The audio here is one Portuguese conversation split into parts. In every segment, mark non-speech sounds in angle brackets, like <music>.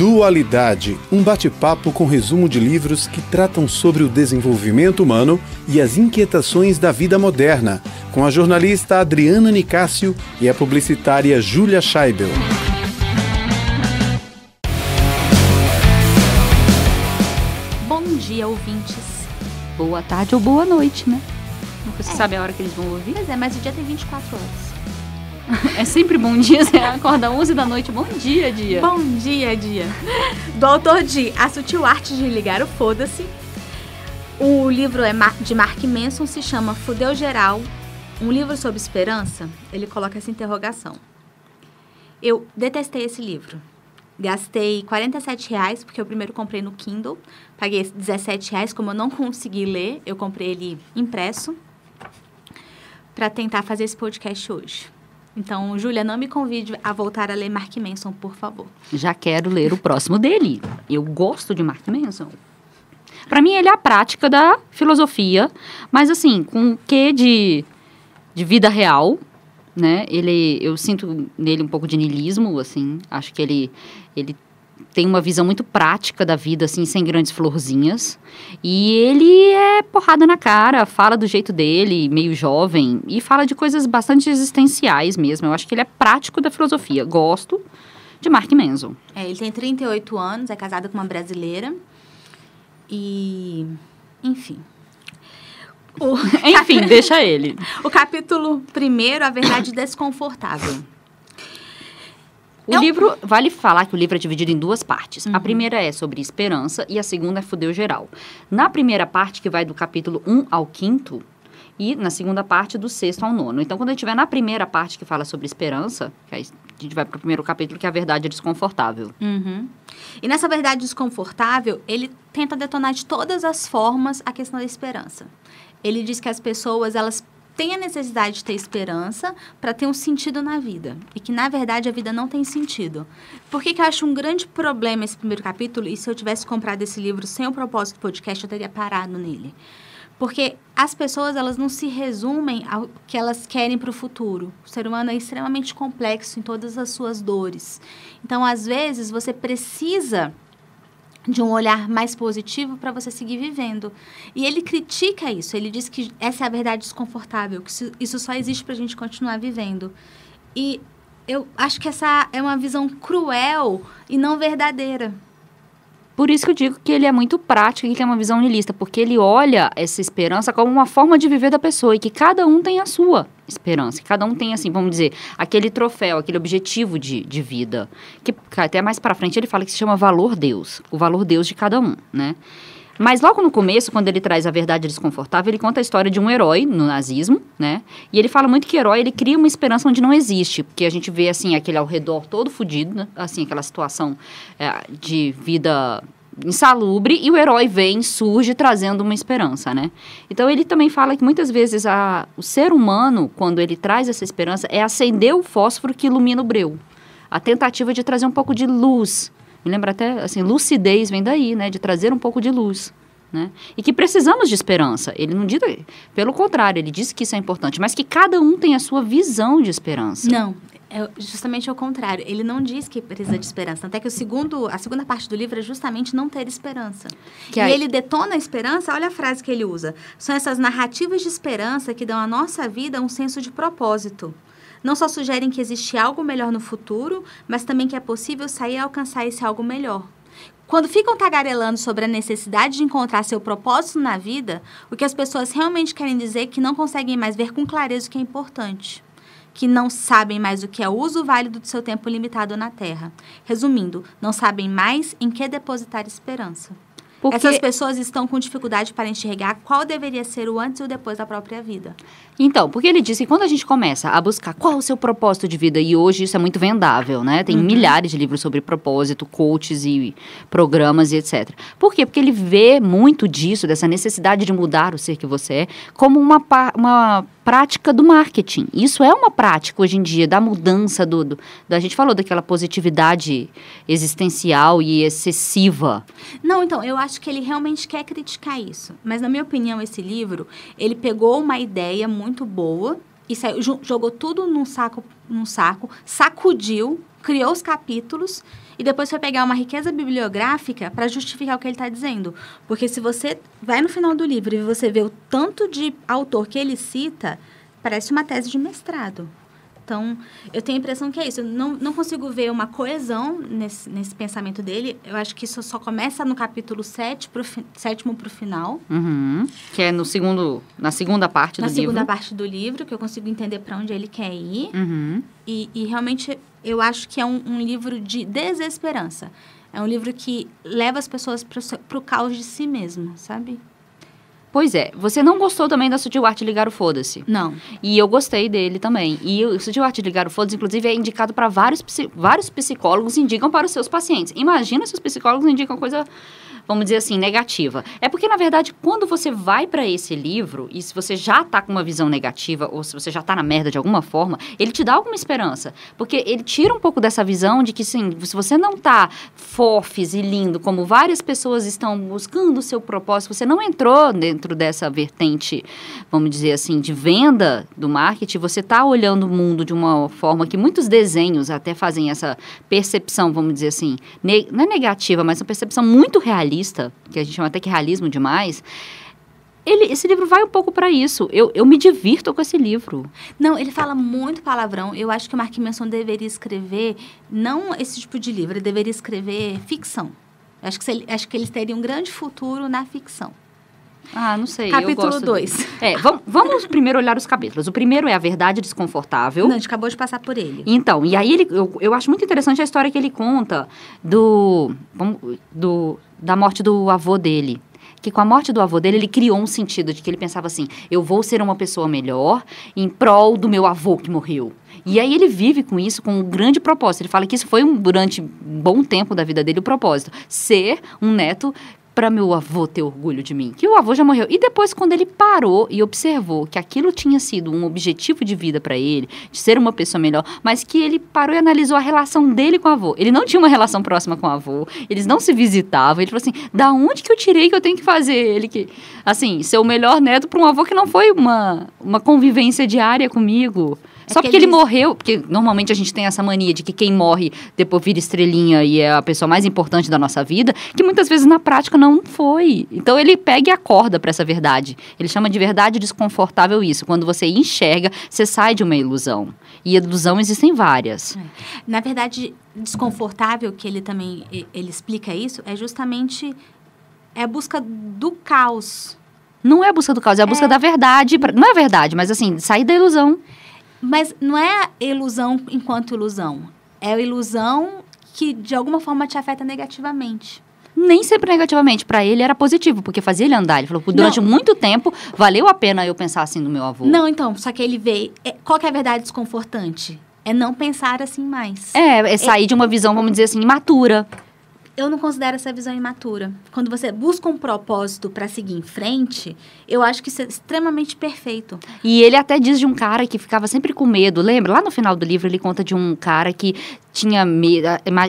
Dualidade, um bate-papo com resumo de livros que tratam sobre o desenvolvimento humano e as inquietações da vida moderna, com a jornalista Adriana Nicásio e a publicitária Júlia Scheibel. Bom dia, ouvintes. Boa tarde ou boa noite, né? Nunca se é. sabe a hora que eles vão ouvir. Mas é, mas o dia tem 24 horas. É sempre bom dia, você acorda 11 da noite. Bom dia, dia. Bom dia, dia. Do autor de A Sutil Arte de Ligar o Foda-se. O livro é de Mark Manson, se chama Fudeu Geral. Um livro sobre esperança. Ele coloca essa interrogação. Eu detestei esse livro. Gastei 47 reais, porque eu primeiro comprei no Kindle. Paguei 17 reais, como eu não consegui ler, eu comprei ele impresso para tentar fazer esse podcast hoje. Então, Júlia, não me convide a voltar a ler Mark Manson, por favor. Já quero ler o próximo dele. Eu gosto de Mark Manson. Para mim, ele é a prática da filosofia, mas assim, com o quê de, de vida real, né? Ele, eu sinto nele um pouco de niilismo, assim. Acho que ele, ele tem uma visão muito prática da vida, assim, sem grandes florzinhas. E ele é porrada na cara, fala do jeito dele, meio jovem, e fala de coisas bastante existenciais mesmo. Eu acho que ele é prático da filosofia. Gosto de Mark Manson. É, ele tem 38 anos, é casado com uma brasileira. E. Enfim. O... <laughs> Enfim, deixa ele. <laughs> O capítulo primeiro, a verdade desconfortável. O é livro, um... vale falar que o livro é dividido em duas partes. Uhum. A primeira é sobre esperança e a segunda é Fudeu Geral. Na primeira parte, que vai do capítulo 1 ao 5, e na segunda parte do sexto ao nono. Então, quando a gente vai na primeira parte que fala sobre esperança, que aí a gente vai para o primeiro capítulo, que é a verdade é desconfortável. Uhum. E nessa verdade desconfortável, ele tenta detonar de todas as formas a questão da esperança. Ele diz que as pessoas, elas tem a necessidade de ter esperança para ter um sentido na vida. E que, na verdade, a vida não tem sentido. Por que, que eu acho um grande problema esse primeiro capítulo? E se eu tivesse comprado esse livro sem o propósito do podcast, eu teria parado nele. Porque as pessoas, elas não se resumem ao que elas querem para o futuro. O ser humano é extremamente complexo em todas as suas dores. Então, às vezes, você precisa de um olhar mais positivo para você seguir vivendo. E ele critica isso, ele diz que essa é a verdade desconfortável, que isso só existe para a gente continuar vivendo. E eu acho que essa é uma visão cruel e não verdadeira. Por isso que eu digo que ele é muito prático e tem uma visão niilista, porque ele olha essa esperança como uma forma de viver da pessoa e que cada um tem a sua esperança, que cada um tem, assim, vamos dizer, aquele troféu, aquele objetivo de, de vida, que até mais para frente ele fala que se chama valor Deus, o valor Deus de cada um, né? Mas logo no começo, quando ele traz a verdade desconfortável, ele conta a história de um herói no nazismo, né? E ele fala muito que herói ele cria uma esperança onde não existe, porque a gente vê assim aquele ao redor todo fodido, né? assim aquela situação é, de vida insalubre e o herói vem, surge trazendo uma esperança, né? Então ele também fala que muitas vezes a, o ser humano, quando ele traz essa esperança, é acender o fósforo que ilumina o breu. A tentativa de trazer um pouco de luz me lembra até, assim, lucidez vem daí, né? De trazer um pouco de luz. Né? E que precisamos de esperança. Ele não diz, pelo contrário, ele diz que isso é importante, mas que cada um tem a sua visão de esperança. Não, é justamente o contrário. Ele não diz que precisa de esperança. Até que o segundo, a segunda parte do livro é justamente não ter esperança. Que e aí... ele detona a esperança, olha a frase que ele usa. São essas narrativas de esperança que dão à nossa vida um senso de propósito. Não só sugerem que existe algo melhor no futuro, mas também que é possível sair e alcançar esse algo melhor. Quando ficam tagarelando sobre a necessidade de encontrar seu propósito na vida, o que as pessoas realmente querem dizer é que não conseguem mais ver com clareza o que é importante que não sabem mais o que é o uso válido do seu tempo limitado na Terra. Resumindo, não sabem mais em que depositar esperança. Porque... Essas pessoas estão com dificuldade para enxergar qual deveria ser o antes e o depois da própria vida. Então, porque ele disse que quando a gente começa a buscar qual o seu propósito de vida, e hoje isso é muito vendável, né? Tem uhum. milhares de livros sobre propósito, coaches e programas e etc. Por quê? Porque ele vê muito disso, dessa necessidade de mudar o ser que você é, como uma, uma prática do marketing. Isso é uma prática hoje em dia, da mudança do, do da a gente falou daquela positividade existencial e excessiva. Não, então, eu acho que ele realmente quer criticar isso. Mas na minha opinião, esse livro, ele pegou uma ideia muito boa e saiu, jogou tudo num saco, num saco, sacudiu, criou os capítulos e depois vai pegar uma riqueza bibliográfica para justificar o que ele está dizendo. Porque se você vai no final do livro e você vê o tanto de autor que ele cita, parece uma tese de mestrado. Então, eu tenho a impressão que é isso. Eu não, não consigo ver uma coesão nesse, nesse pensamento dele. Eu acho que isso só começa no capítulo 7 pro fi, sétimo para o final. Uhum. Que é no segundo, na segunda parte na do livro. Na segunda parte do livro, que eu consigo entender para onde ele quer ir. Uhum. E, e, realmente, eu acho que é um, um livro de desesperança. É um livro que leva as pessoas para o caos de si mesmo, sabe? Pois é, você não gostou também da Sutil Arte Ligar o Foda-se. Não. E eu gostei dele também. E o Sutil Arte Ligar o Foda-se, inclusive, é indicado para vários, vários psicólogos indicam para os seus pacientes. Imagina se os psicólogos indicam coisa vamos dizer assim, negativa. É porque, na verdade, quando você vai para esse livro, e se você já tá com uma visão negativa, ou se você já tá na merda de alguma forma, ele te dá alguma esperança. Porque ele tira um pouco dessa visão de que, sim, se você não tá fofes e lindo, como várias pessoas estão buscando o seu propósito, você não entrou dentro dessa vertente, vamos dizer assim, de venda do marketing, você tá olhando o mundo de uma forma que muitos desenhos até fazem essa percepção, vamos dizer assim, não é negativa, mas uma percepção muito realista realista, que a gente chama até que realismo demais, ele, esse livro vai um pouco para isso. Eu, eu me divirto com esse livro. Não, ele fala muito palavrão. Eu acho que o Mark Manson deveria escrever não esse tipo de livro, ele deveria escrever ficção. Eu acho que, acho que eles teriam um grande futuro na ficção. Ah, não sei. Capítulo 2. É, vamos, primeiro olhar os capítulos. O primeiro é a verdade desconfortável. Não, a gente acabou de passar por ele. Então, e aí ele, eu, eu acho muito interessante a história que ele conta do, do da morte do avô dele que com a morte do avô dele, ele criou um sentido de que ele pensava assim: eu vou ser uma pessoa melhor em prol do meu avô que morreu. E aí ele vive com isso com um grande propósito. Ele fala que isso foi um, durante um bom tempo da vida dele o propósito: ser um neto para meu avô ter orgulho de mim, que o avô já morreu. E depois, quando ele parou e observou que aquilo tinha sido um objetivo de vida para ele, de ser uma pessoa melhor, mas que ele parou e analisou a relação dele com o avô. Ele não tinha uma relação próxima com o avô, eles não se visitavam. Ele falou assim: da onde que eu tirei que eu tenho que fazer ele que. Assim, ser o melhor neto para um avô que não foi uma, uma convivência diária comigo. É Só porque ele... ele morreu, porque normalmente a gente tem essa mania de que quem morre depois vira estrelinha e é a pessoa mais importante da nossa vida, que muitas vezes na prática não foi. Então ele pega e acorda para essa verdade. Ele chama de verdade desconfortável isso. Quando você enxerga, você sai de uma ilusão. E ilusão existem várias. É. Na verdade, desconfortável que ele também ele explica isso é justamente é a busca do caos. Não é a busca do caos, é a busca é. da verdade. Não é verdade, mas assim, sair da ilusão. Mas não é ilusão enquanto ilusão. É a ilusão que de alguma forma te afeta negativamente nem sempre negativamente. Para ele era positivo, porque fazia ele andar. Ele falou, durante não. muito tempo, valeu a pena eu pensar assim no meu avô. Não, então, só que ele vê. É, qual que é a verdade desconfortante? É não pensar assim mais. É, é sair é, de uma visão, vamos dizer assim, imatura eu não considero essa visão imatura. Quando você busca um propósito para seguir em frente, eu acho que isso é extremamente perfeito. E ele até diz de um cara que ficava sempre com medo, lembra? Lá no final do livro ele conta de um cara que tinha medo,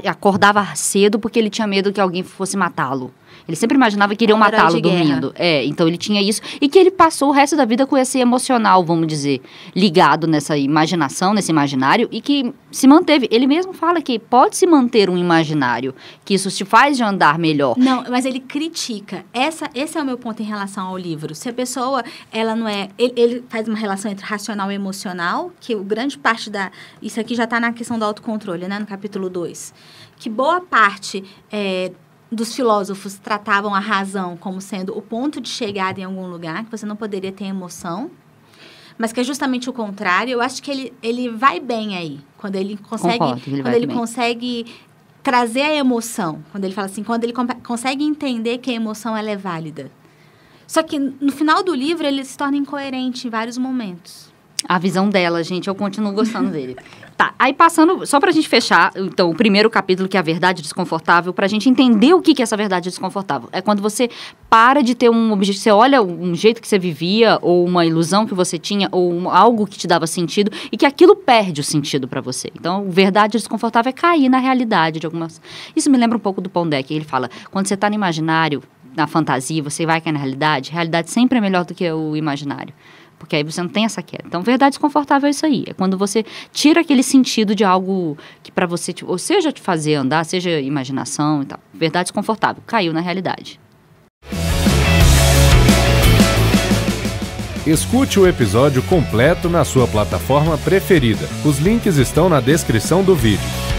acordava cedo porque ele tinha medo que alguém fosse matá-lo. Ele sempre imaginava que iriam um matá-lo dormindo. É, então ele tinha isso. E que ele passou o resto da vida com esse emocional, vamos dizer, ligado nessa imaginação, nesse imaginário, e que se manteve. Ele mesmo fala que pode se manter um imaginário, que isso te faz de andar melhor. Não, mas ele critica. Essa, esse é o meu ponto em relação ao livro. Se a pessoa, ela não é. Ele, ele faz uma relação entre racional e emocional, que o grande parte da. Isso aqui já está na questão do autocontrole, né? No capítulo 2. Que boa parte. É, dos filósofos tratavam a razão como sendo o ponto de chegada em algum lugar, que você não poderia ter emoção, mas que é justamente o contrário. Eu acho que ele, ele vai bem aí, quando ele consegue, Concordo, ele quando ele consegue trazer a emoção, quando ele fala assim, quando ele consegue entender que a emoção ela é válida. Só que no final do livro ele se torna incoerente em vários momentos. A visão dela, gente, eu continuo gostando dele. <laughs> Tá, aí passando, só pra gente fechar, então, o primeiro capítulo, que é a verdade desconfortável, pra gente entender o que, que é essa verdade desconfortável. É quando você para de ter um objetivo, você olha um jeito que você vivia, ou uma ilusão que você tinha, ou um, algo que te dava sentido, e que aquilo perde o sentido para você. Então, verdade desconfortável é cair na realidade de algumas... Isso me lembra um pouco do que ele fala, quando você tá no imaginário, na fantasia, você vai cair na realidade, realidade sempre é melhor do que o imaginário porque aí você não tem essa queda. Então, verdade desconfortável é isso aí. É quando você tira aquele sentido de algo que para você, tipo, ou seja, te fazer andar, ah, seja imaginação e tal. Verdade desconfortável, caiu na realidade. Escute o episódio completo na sua plataforma preferida. Os links estão na descrição do vídeo.